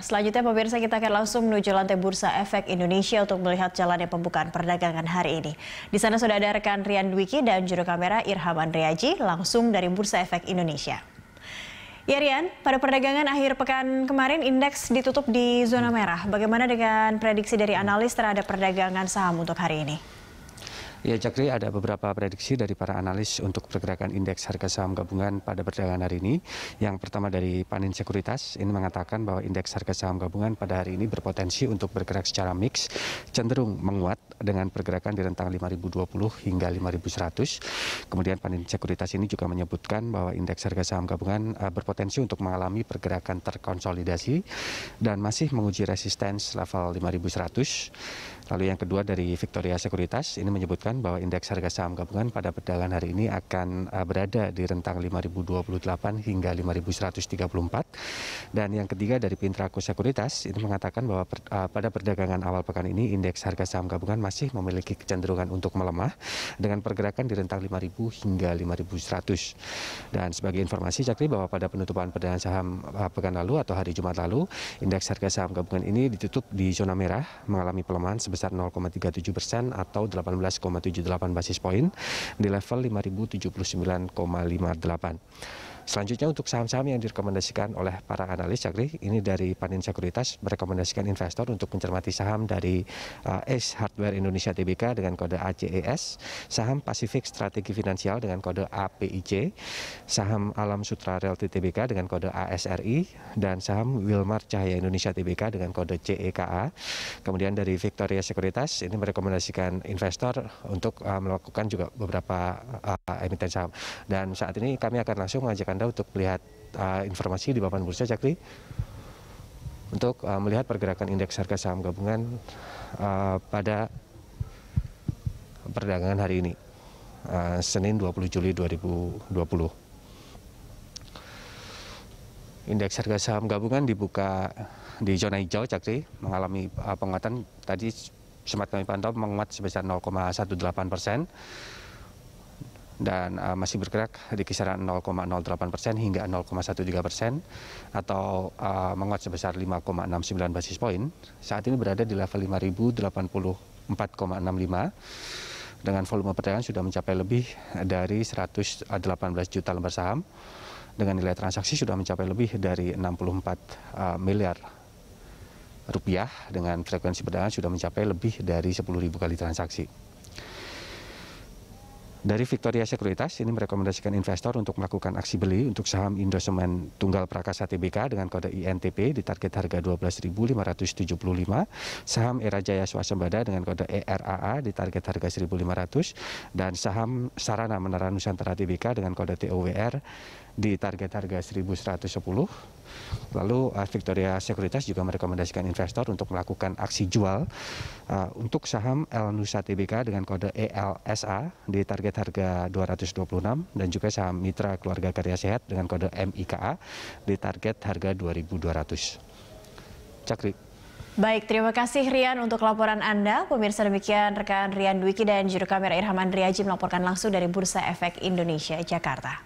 Nah, selanjutnya pemirsa kita akan langsung menuju lantai Bursa Efek Indonesia untuk melihat jalannya pembukaan perdagangan hari ini. Di sana sudah ada rekan Rian Dwiki dan juru kamera Irham Andriaji langsung dari Bursa Efek Indonesia. Ya Rian, pada perdagangan akhir pekan kemarin indeks ditutup di zona merah. Bagaimana dengan prediksi dari analis terhadap perdagangan saham untuk hari ini? Ya, Cakri, ada beberapa prediksi dari para analis untuk pergerakan indeks harga saham gabungan pada perdagangan hari ini. Yang pertama dari Panin Sekuritas, ini mengatakan bahwa indeks harga saham gabungan pada hari ini berpotensi untuk bergerak secara mix, cenderung menguat dengan pergerakan di rentang 5.020 hingga 5.100. Kemudian Panin Sekuritas ini juga menyebutkan bahwa indeks harga saham gabungan eh, berpotensi untuk mengalami pergerakan terkonsolidasi dan masih menguji resistensi level 5.100 Lalu yang kedua dari Victoria Sekuritas ini menyebutkan bahwa indeks harga saham gabungan pada perdagangan hari ini akan eh, berada di rentang 5028 hingga 5134. Dan yang ketiga dari Pintraku Sekuritas ini mengatakan bahwa per, uh, pada perdagangan awal pekan ini indeks harga saham gabungan masih memiliki kecenderungan untuk melemah dengan pergerakan di rentang 5000 hingga 5100. Dan sebagai informasi Cakri bahwa pada penutupan perdagangan saham uh, pekan lalu atau hari Jumat lalu indeks harga saham gabungan ini ditutup di zona merah mengalami pelemahan sebesar sebesar 0,37 persen atau 18,78 basis poin di level 5079,58. Selanjutnya untuk saham-saham yang direkomendasikan oleh para analis, Cakri, ini dari Panin Sekuritas merekomendasikan investor untuk mencermati saham dari uh, Ace Hardware Indonesia Tbk dengan kode ACES, saham Pacific Strategi Finansial dengan kode APIC, saham Alam Sutra Realty Tbk dengan kode ASRI, dan saham Wilmar Cahaya Indonesia Tbk dengan kode CEKA. Kemudian dari Victoria Sekuritas ini merekomendasikan investor untuk uh, melakukan juga beberapa uh, emiten saham. Dan saat ini kami akan langsung mengajak anda untuk melihat uh, informasi di papan bursa cakri untuk uh, melihat pergerakan indeks harga saham gabungan uh, pada perdagangan hari ini uh, Senin 20 Juli 2020. Indeks harga saham gabungan dibuka di zona hijau Cakri mengalami uh, penguatan tadi sempat kami pantau menguat sebesar 0,18 persen dan uh, masih bergerak di kisaran 0,08 persen hingga 0,13 persen atau uh, menguat sebesar 5,69 basis poin. Saat ini berada di level 5.084,65 dengan volume perdagangan sudah mencapai lebih dari 118 juta lembar saham dengan nilai transaksi sudah mencapai lebih dari 64 eh, miliar rupiah dengan frekuensi perdagangan sudah mencapai lebih dari 10.000 kali transaksi. Dari Victoria Sekuritas ini merekomendasikan investor untuk melakukan aksi beli untuk saham Indosemen Tunggal Prakasa TBK dengan kode INTP di target harga 12.575, saham Era Jaya Swasembada dengan kode ERAA di target harga 1.500 dan saham Sarana Menara Nusantara TBK dengan kode TOWR di target harga 1110. Lalu eh, Victoria Sekuritas juga merekomendasikan investor untuk melakukan aksi jual uh, untuk saham El Nusa TBK dengan kode ELSA di target harga 226 dan juga saham Mitra Keluarga Karya Sehat dengan kode MIKA di target harga 2200. Cakri. Baik, terima kasih Rian untuk laporan Anda. Pemirsa demikian rekan Rian Dwiki dan juru kamera Irham Andriaji melaporkan langsung dari Bursa Efek Indonesia, Jakarta.